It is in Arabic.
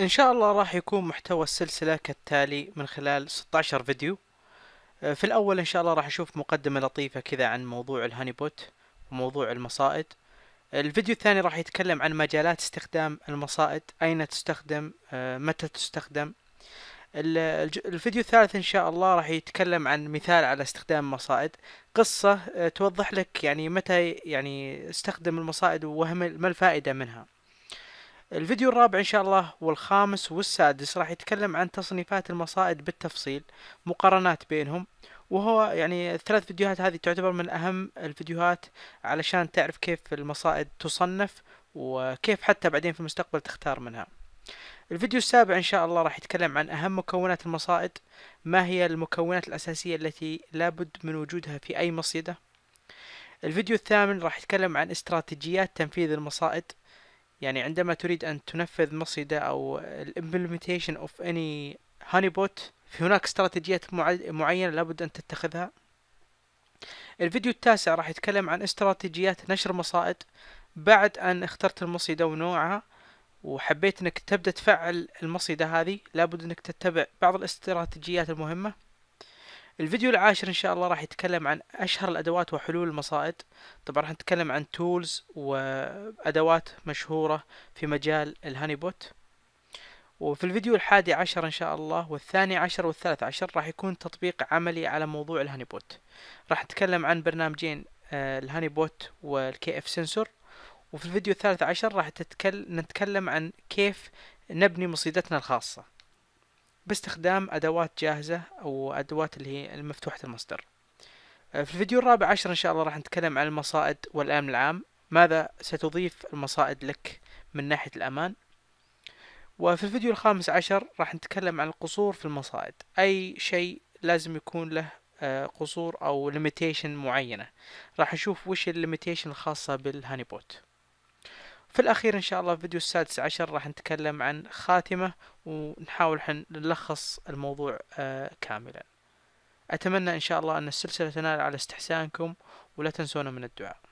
ان شاء الله راح يكون محتوى السلسلة كالتالي من خلال 16 فيديو آه، في الاول ان شاء الله راح اشوف مقدمة لطيفة كذا عن موضوع الهاني بوت وموضوع المصائد الفيديو الثاني راح يتكلم عن مجالات استخدام المصائد اين تستخدم آه، متى تستخدم الفيديو الثالث ان شاء الله راح يتكلم عن مثال على استخدام مصائد قصة آه، توضح لك يعني متى يعني استخدم المصائد وما الفائدة منها الفيديو الرابع إن شاء الله والخامس والسادس راح يتكلم عن تصنيفات المصائد بالتفصيل مقارنات بينهم وهو يعني الثلاث فيديوهات هذه تعتبر من أهم الفيديوهات علشان تعرف كيف المصائد تصنف وكيف حتى بعدين في المستقبل تختار منها الفيديو السابع إن شاء الله راح يتكلم عن أهم مكونات المصائد ما هي المكونات الأساسية التي لابد من وجودها في أي مصيدة الفيديو الثامن راح يتكلم عن استراتيجيات تنفيذ المصائد يعني عندما تريد أن تنفذ مصيدة أو الامبلمنتيشن اوف اني هاني بوت في هناك استراتيجيات معينة لابد أن تتخذها الفيديو التاسع راح يتكلم عن استراتيجيات نشر مصائد بعد أن اخترت المصيدة ونوعها وحبيت أنك تبدأ تفعل المصيدة هذه لابد أنك تتبع بعض الاستراتيجيات المهمة الفيديو العاشر ان شاء الله راح يتكلم عن اشهر الادوات وحلول المصائد طبعا راح نتكلم عن تولز وادوات مشهوره في مجال الهاني بوت وفي الفيديو الحادي عشر ان شاء الله والثاني عشر والثالث عشر راح يكون تطبيق عملي على موضوع الهاني بوت راح نتكلم عن برنامجين الهاني بوت والكي اف سنسور وفي الفيديو الثالث عشر راح نتكلم عن كيف نبني مصيدتنا الخاصه باستخدام أدوات جاهزة أو أدوات اللي هي مفتوحة المصدر آه، في الفيديو الرابع عشر إن شاء الله راح نتكلم عن المصائد والأمن العام ماذا ستضيف المصائد لك من ناحية الأمان وفي الفيديو الخامس عشر راح نتكلم عن القصور في المصائد أي شيء لازم يكون له آه، قصور أو ليميتيشن معينة راح نشوف وش الليميتيشن الخاصة بالهاني بوت في الأخير إن شاء الله في الفيديو السادس عشر راح نتكلم عن خاتمة ونحاول نلخص الموضوع آه، كاملا أتمنى إن شاء الله أن السلسلة تنال على استحسانكم ولا تنسونا من الدعاء